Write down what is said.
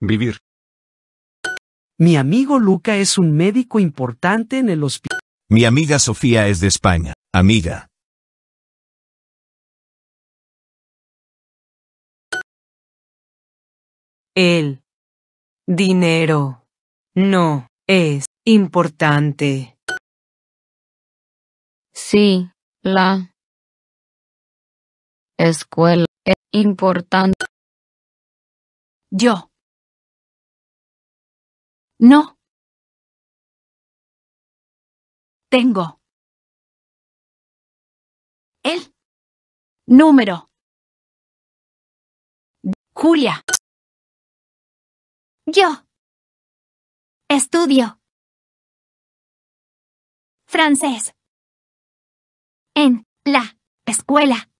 Vivir. Mi amigo Luca es un médico importante en el hospital. Mi amiga Sofía es de España. Amiga. El dinero no es importante. Sí, la escuela es importante. Yo no. Tengo. El. Número. Julia. Yo. Estudio. Francés. En la escuela.